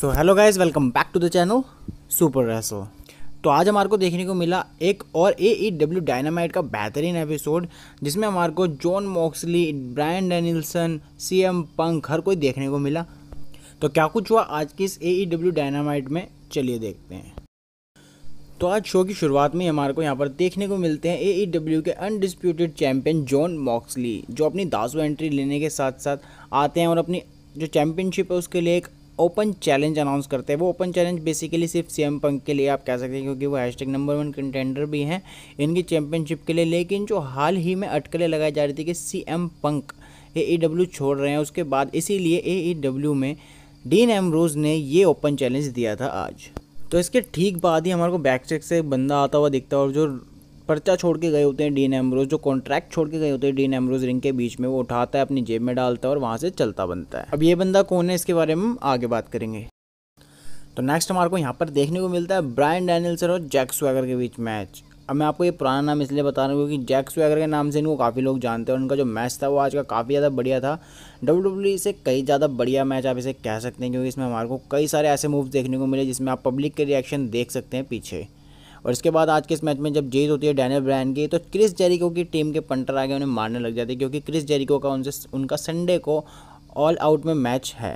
so hello guys welcome back to the channel super रेसो तो आज हमारे को देखने को मिला एक और ए ई डब्ल्यू डायनामाइट का बेहतरीन एपिसोड जिसमें हमारे को John Moxley Bryan Danielson C M Punk हर कोई देखने को मिला तो क्या कुछ हुआ आज की इस ए ई डब्ल्यू डायनामाइट में चलिए देखते हैं तो आज शो की शुरुआत में हमारे को यहाँ पर देखने को मिलते हैं ए ई डब्ल्यू के अनडिस्प्यूटेड चैम्पियन जॉन मॉक्सली जो अपनी दासो एंट्री लेने के साथ साथ आते हैं और अपनी जो चैम्पियनशिप है उसके लिए एक ओपन चैलेंज अनाउंस करते हैं वो ओपन चैलेंज बेसिकली सिर्फ सीएम पंक के लिए आप कह सकते हैं क्योंकि वो हैशटैग नंबर वन कंटेंडर भी हैं इनकी चैंपियनशिप के लिए लेकिन जो हाल ही में अटकलें लगाई जा रही थी कि सीएम पंक ए छोड़ रहे हैं उसके बाद इसीलिए ए e में डीन एमरोज ने ये ओपन चैलेंज दिया था आज तो इसके ठीक बाद ही हमारे को बैक से बंदा आता हुआ दिखता है और जो पर्चा छोड़ के गए होते हैं डीन एम्ब्रोज जो कॉन्ट्रैक्ट छोड़ के गए होते हैं डीन एम्ब्रोज रिंग के बीच में वो उठाता है अपनी जेब में डालता है और वहाँ से चलता बनता है अब ये बंदा कौन है इसके बारे में आगे बात करेंगे तो नेक्स्ट हमारे को यहाँ पर देखने को मिलता है ब्रायन डैनियलसर और जैक स्वैगर के बीच मैच अब मैं आपको ये पुराना नाम इसलिए बता रहा हूँ क्योंकि जैक स्वैगर के नाम से इनको काफ़ी लोग जानते हैं उनका जो मैच था वो आज का काफ़ी ज़्यादा बढ़िया था डब्ल्यू डब्ल्यू e से कई ज़्यादा बढ़िया मैच आप इसे कह सकते हैं क्योंकि इसमें हमारे को कई सारे ऐसे मूव देखने को मिले जिसमें आप पब्लिक के रिएक्शन देख सकते हैं पीछे और इसके बाद आज के इस मैच में जब जीत होती है डैनियल ब्रायन की तो क्रिस जेरिको की टीम के पंटर आगे उन्हें मारने लग जाते हैं क्योंकि क्रिस जेरिको का उनसे उनका संडे को ऑल आउट में मैच है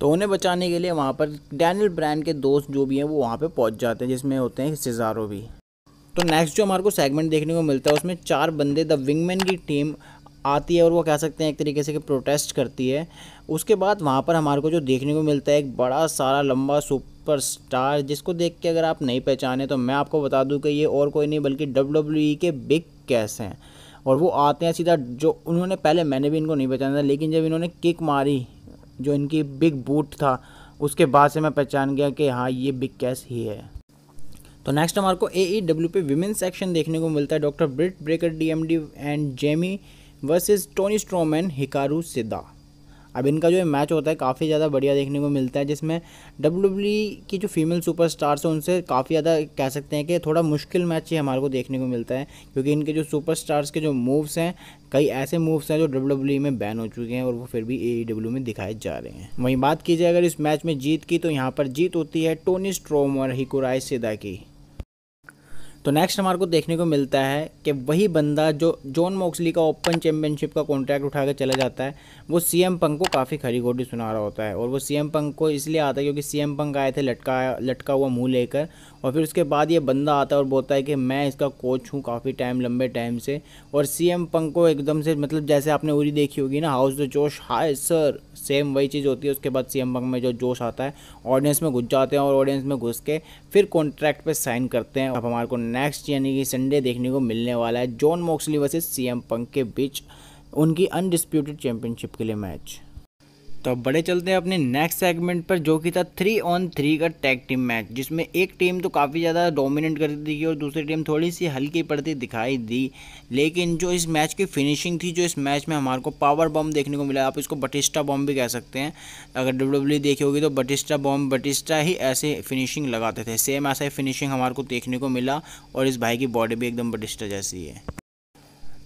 तो उन्हें बचाने के लिए वहाँ पर डैनियल ब्रायन के दोस्त जो भी हैं वो वहाँ पर पहुँच जाते हैं जिसमें होते हैं सिजारो भी तो नेक्स्ट जो हमारे को सेगमेंट देखने को मिलता है उसमें चार बंदे द विंगमैन की टीम आती है और वो कह सकते हैं एक तरीके से कि प्रोटेस्ट करती है उसके बाद वहाँ पर हमारे को जो देखने को मिलता है एक बड़ा सारा लंबा सुप सुपर स्टार जिसको देख के अगर आप नहीं पहचाने तो मैं आपको बता दूं कि ये और कोई नहीं बल्कि डब्ल्यू के बिग कैस हैं और वो आते हैं सीधा जो उन्होंने पहले मैंने भी इनको नहीं पहचाना था लेकिन जब इन्होंने किक मारी जो इनकी बिग बूट था उसके बाद से मैं पहचान गया कि हाँ ये बिग कैस ही है तो नेक्स्ट हमारे को ए ई डब्ल्यू पे विमेन सेक्शन देखने को मिलता है doctor Britt Baker DMD and Jamie versus Tony Strowman Hikaru Shida अब इनका जो मैच होता है काफ़ी ज़्यादा बढ़िया देखने को मिलता है जिसमें डब्ल्यू e की जो फीमेल सुपर स्टार्स हैं उनसे काफ़ी ज़्यादा कह सकते हैं कि थोड़ा मुश्किल मैच ही हमारे को देखने को मिलता है क्योंकि इनके जो सुपर स्टार्स के जो मूव्स हैं कई ऐसे मूव्स हैं जो डब्ल्यू e में बैन हो चुके हैं और वो फिर भी ए e में दिखाए जा रहे हैं वहीं बात की जाए अगर इस मैच में जीत की तो यहाँ पर जीत होती है टोनी स्ट्रोम और हिकुराय सिदा की तो नेक्स्ट हमारे को देखने को मिलता है कि वही बंदा जो जॉन मोक्सली का ओपन चैम्पियनशिप का कॉन्ट्रैक्ट उठा कर चला जाता है वो सी एम पंक को काफ़ी खरी गोटी सुना रहा होता है और वो सी एम पंक को इसलिए आता है क्योंकि सी एम पंक आए थे लटका लटका हुआ मुँह लेकर और फिर उसके बाद ये बंदा आता है और बोलता है कि मैं इसका कोच हूँ काफ़ी टाइम लंबे टाइम से और सी एम पंक को एकदम से मतलब जैसे आपने उरी देखी होगी ना हाउस द जोश हाय सर सेम वही चीज़ होती है उसके बाद सी एम पंक में जो जोश आता है ऑडियंस में घुस जाते हैं और ऑडियंस में घुस के फिर कॉन्ट्रैक्ट पर साइन करते हैं अब हमारे को नेक्स्ट यानी कि संडे देखने को मिलने वाला है John Moxley versus C M Punk के बीच उनकी अनडिस्प्यूटेड चैम्पियनशिप के लिए मैच तो अब बड़े चलते हैं अपने नेक्स्ट सेगमेंट पर जो कि था थ्री ऑन थ्री का टैग टीम मैच जिसमें एक टीम तो काफ़ी ज़्यादा डोमिनेट करती थी और दूसरी टीम थोड़ी सी हल्की पड़ती दिखाई दी लेकिन जो इस मैच की फिनिशिंग थी जो इस मैच में हमारे को पावर बॉम्ब देखने को मिला आप इसको बटिस्टा बॉम्ब भी कह सकते हैं अगर डब्ल्यू e देखी होगी तो बटिस्टा बॉम्ब बटिस्टा ही ऐसे फिनिशिंग लगाते थे सेम ऐसा ही फिनिशिंग हमारे को देखने को मिला और इस भाई की बॉडी भी एकदम बटिस्टा जैसी है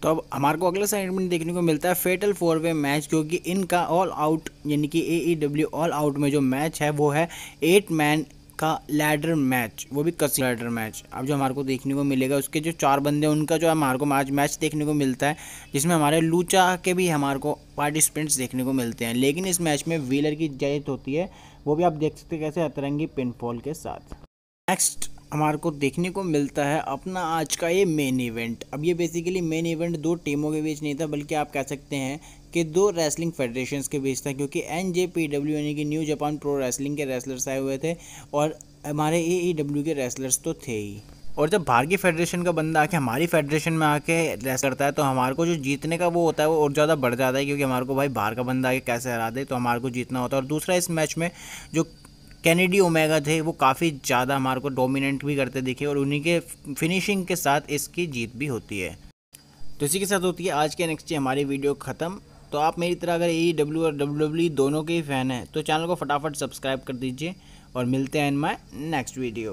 तो अब हमारे को अगला साइडमेंट देखने को मिलता है फेटल फोर वे मैच क्योंकि इनका ऑल आउट यानी कि ए डब्ल्यू ऑल आउट में जो मैच है वो है एट मैन का लैडर मैच वो भी कस लैडर मैच अब जो हमारे को देखने को मिलेगा उसके जो चार बंदे उनका जो है हमारे को आज मैच देखने को मिलता है जिसमें हमारे लूचा के भी हमारे को पार्टिसिपेंट्स देखने को मिलते हैं लेकिन इस मैच में व्हीलर की जयत होती है वो भी आप देख सकते कैसे अतरंगी पिनफॉल के साथ नेक्स्ट हमारे को देखने को मिलता है अपना आज का ये मेन इवेंट अब ये बेसिकली मेन इवेंट दो टीमों के बीच नहीं था बल्कि आप कह सकते हैं कि दो रेसलिंग फेडरेशन के बीच था क्योंकि एन जे पी डब्ल्यू यानी कि न्यू जापान प्रो रेसलिंग के रेसलर्स आए हुए थे और हमारे ए ई डब्ल्यू के रेसलर्स तो थे ही और जब बाहर की फेडरेशन का बंदा आके हमारी फेडरेशन में आके रेस करता है तो हमारे को जो जीतने का वो होता है वो और ज़्यादा बढ़ जाता है क्योंकि हमारे को भाई बाहर का बंदा आके कैसे हरा दे तो हमारे को जीतना होता है और दूसरा इस मैच में जो कैनेडी ओमेगा थे वो काफ़ी ज़्यादा हमारे को डोमिनेंट भी करते दिखे और उन्हीं के फिनिशिंग के साथ इसकी जीत भी होती है तो इसी के साथ होती है आज के नेक्स्ट डे हमारी वीडियो ख़त्म तो आप मेरी तरह अगर ई डब्ल्यू e और डब्ल्यू डब्ल्यू e दोनों के ही फ़ैन हैं तो चैनल को फटाफट सब्सक्राइब कर दीजिए और मिलते हैं इन माई नेक्स्ट वीडियो